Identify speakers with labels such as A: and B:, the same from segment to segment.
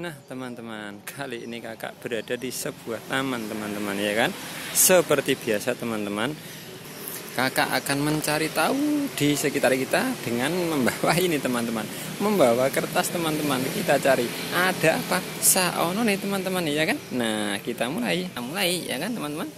A: Nah teman-teman kali ini kakak berada di sebuah taman teman-teman ya kan Seperti biasa teman-teman Kakak akan mencari tahu di sekitar kita dengan membawa ini teman-teman Membawa kertas teman-teman kita cari ada apa saono nih teman-teman ya kan Nah kita mulai kita mulai ya kan teman-teman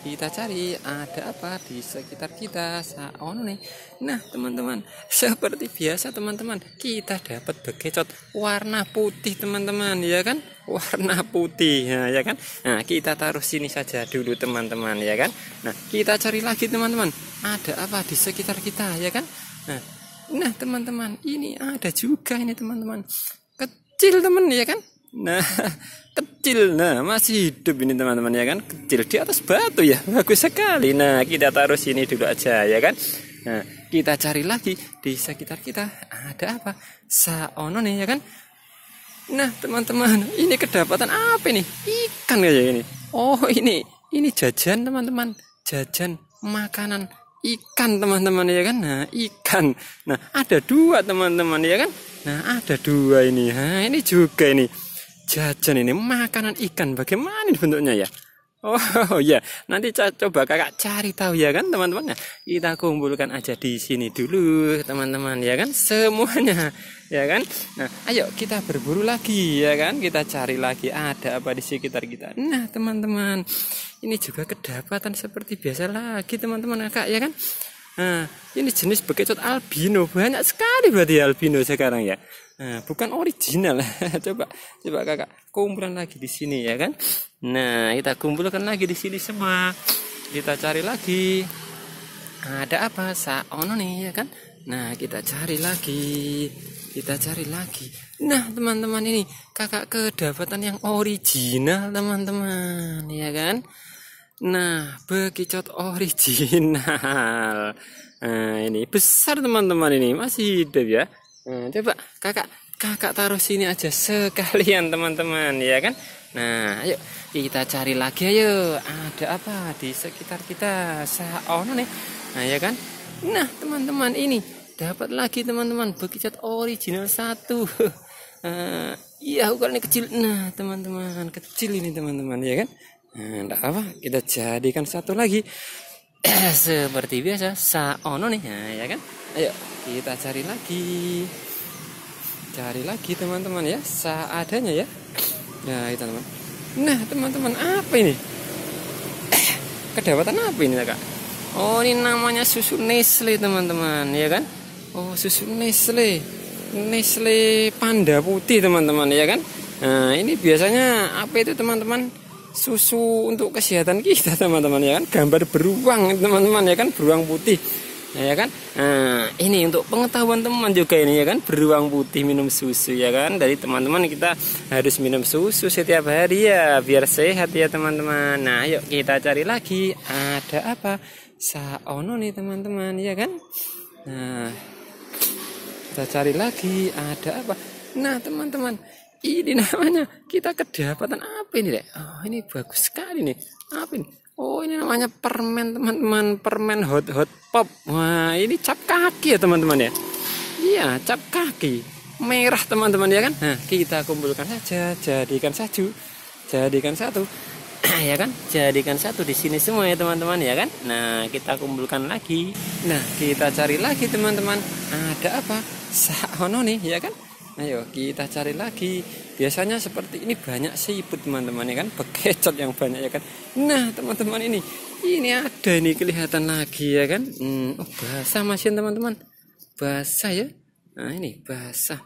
A: kita cari ada apa di sekitar kita oh nih nah teman-teman seperti biasa teman-teman kita dapat bekecot warna putih teman-teman ya kan warna putih nah, ya kan nah kita taruh sini saja dulu teman-teman ya kan nah kita cari lagi teman-teman ada apa di sekitar kita ya kan nah nah teman-teman ini ada juga ini teman-teman kecil teman ya kan Nah, kecil. Nah, masih hidup ini teman-teman ya kan? Kecil di atas batu ya. Bagus sekali. Nah, kita taruh sini dulu aja ya kan? Nah, kita cari lagi di sekitar kita ada apa? Saono nih ya kan? Nah, teman-teman, ini kedapatan apa ini? Ikan kayak ini. Oh, ini ini jajan teman-teman. Jajan makanan ikan teman-teman ya kan? Nah, ikan. Nah, ada dua teman-teman ya kan? Nah, ada dua ini. Nah, ini juga ini jajan ini makanan ikan bagaimana bentuknya ya Oh ya, nanti coba kakak cari tahu ya kan teman-teman ya. Kita kumpulkan aja di sini dulu teman-teman ya kan semuanya ya kan. Nah, ayo kita berburu lagi ya kan. Kita cari lagi ada apa di sekitar kita. Nah teman-teman, ini juga kedapatan seperti biasa lagi teman-teman kakak ya kan. Nah, ini jenis bekicot albino banyak sekali berarti albino sekarang ya. Nah, bukan original. coba coba kakak kumpulan lagi di sini ya kan. Nah kita kumpulkan lagi di sini semua. Kita cari lagi. Ada apa? Saono nih ya kan. Nah kita cari lagi. Kita cari lagi. Nah teman-teman ini kakak kedapatan yang original teman-teman ya kan. Nah, bekicot original. Nah, ini besar teman-teman ini, masih hidup ya. Nah, coba kakak, kakak taruh sini aja sekalian teman-teman, ya kan? Nah, ayo kita cari lagi ayo. Ada apa di sekitar kita? Saono nih. Nah, ya kan? Nah, teman-teman ini dapat lagi teman-teman bekicot original satu. Ah, iya, uh, ukurannya kecil. Nah, teman-teman, kecil ini teman-teman, ya kan? Eh, Nggak apa, kita jadikan satu lagi. Seperti biasa, saono nih, ya, ya kan? Ayo, kita cari lagi. Cari lagi teman-teman ya, seadanya ya. Nah, itu teman. Nah, teman-teman, apa ini? Kedapatan apa ini, Kak? Oh, ini namanya susu Nestle, teman-teman, ya kan? Oh, susu Nestle. Nestle Panda Putih, teman-teman, ya kan? Nah, ini biasanya apa itu, teman-teman? susu untuk kesehatan kita teman-teman ya kan gambar beruang teman-teman ya kan beruang putih ya kan nah, ini untuk pengetahuan teman juga ini ya kan beruang putih minum susu ya kan dari teman-teman kita harus minum susu setiap hari ya biar sehat ya teman-teman nah yuk kita cari lagi ada apa saono nih teman-teman ya kan nah kita cari lagi ada apa nah teman-teman ini namanya kita kedapatan apa ini dek oh, ini bagus sekali nih apa ini oh ini namanya permen teman-teman permen hot hot pop wah ini cap kaki ya teman-teman ya iya cap kaki merah teman-teman ya kan nah kita kumpulkan saja jadikan satu jadikan satu ya kan jadikan satu di sini semua ya teman-teman ya kan nah kita kumpulkan lagi nah kita cari lagi teman-teman ada apa sahono nih ya kan ayo kita cari lagi biasanya seperti ini banyak siput teman-teman ya kan bekecot yang banyak ya kan nah teman-teman ini ini ada nih kelihatan lagi ya kan hmm, oh basah masih teman-teman basah ya nah ini basah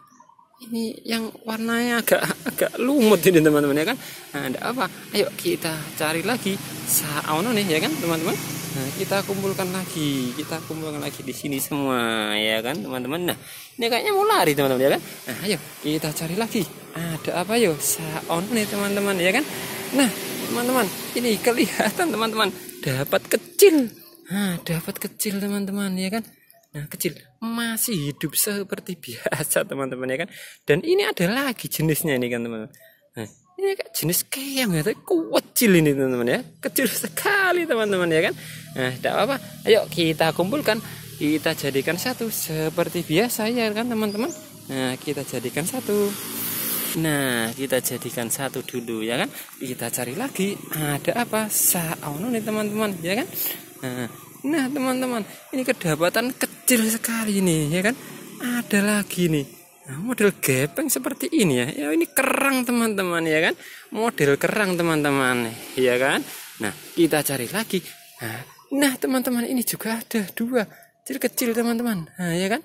A: ini yang warnanya agak agak lumut ini teman-teman ya kan nah, ada apa ayo kita cari lagi saono nih ya kan teman-teman Nah, kita kumpulkan lagi, kita kumpulkan lagi di sini semua, ya kan, teman-teman. Nah, ini kayaknya mau lari, teman-teman, ya kan? Nah, ayo kita cari lagi. Ada apa yo? Saon nih, teman-teman, ya kan? Nah, teman-teman, ini kelihatan teman-teman, dapat kecil. Nah, dapat kecil, teman-teman, ya kan? Nah, kecil masih hidup seperti biasa, teman-teman, ya kan? Dan ini ada lagi jenisnya ini kan, teman-teman. Nah, ini kayak jenis keong ya, tapi kecil ini teman-teman ya. Kecil sekali teman-teman ya kan. Nah, tidak apa-apa. Ayo kita kumpulkan, kita jadikan satu seperti biasa ya kan teman-teman. Nah, kita jadikan satu. Nah, kita jadikan satu dulu ya kan. Kita cari lagi ada apa? Saono nih teman-teman, ya kan? Nah, nah teman-teman, ini kedapatan kecil sekali nih, ya kan? Ada lagi nih. Nah, model gepeng seperti ini ya. ya ini kerang teman-teman ya kan. Model kerang teman-teman ya kan. Nah kita cari lagi. Nah, nah teman-teman ini juga ada dua kecil-kecil teman-teman. Nah, ya kan.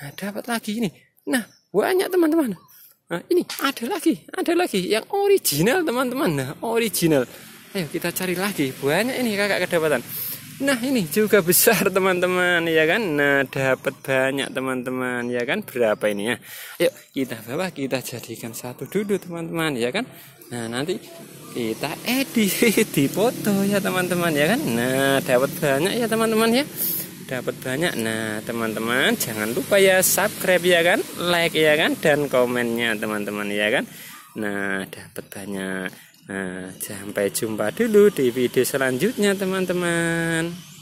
A: Nah, dapat lagi ini. Nah banyak teman-teman. Nah, ini ada lagi, ada lagi yang original teman-teman. Nah original. Ayo kita cari lagi. Banyak ini kakak kedapatan. Nah ini juga besar teman-teman ya kan Nah dapat banyak teman-teman ya kan Berapa ini ya Yuk kita bawa kita jadikan satu duduk teman-teman ya kan Nah nanti kita edit di foto ya teman-teman ya kan Nah dapat banyak ya teman-teman ya dapat banyak Nah teman-teman jangan lupa ya subscribe ya kan Like ya kan Dan komennya teman-teman ya kan Nah dapat banyak Nah, sampai jumpa dulu di video selanjutnya teman-teman.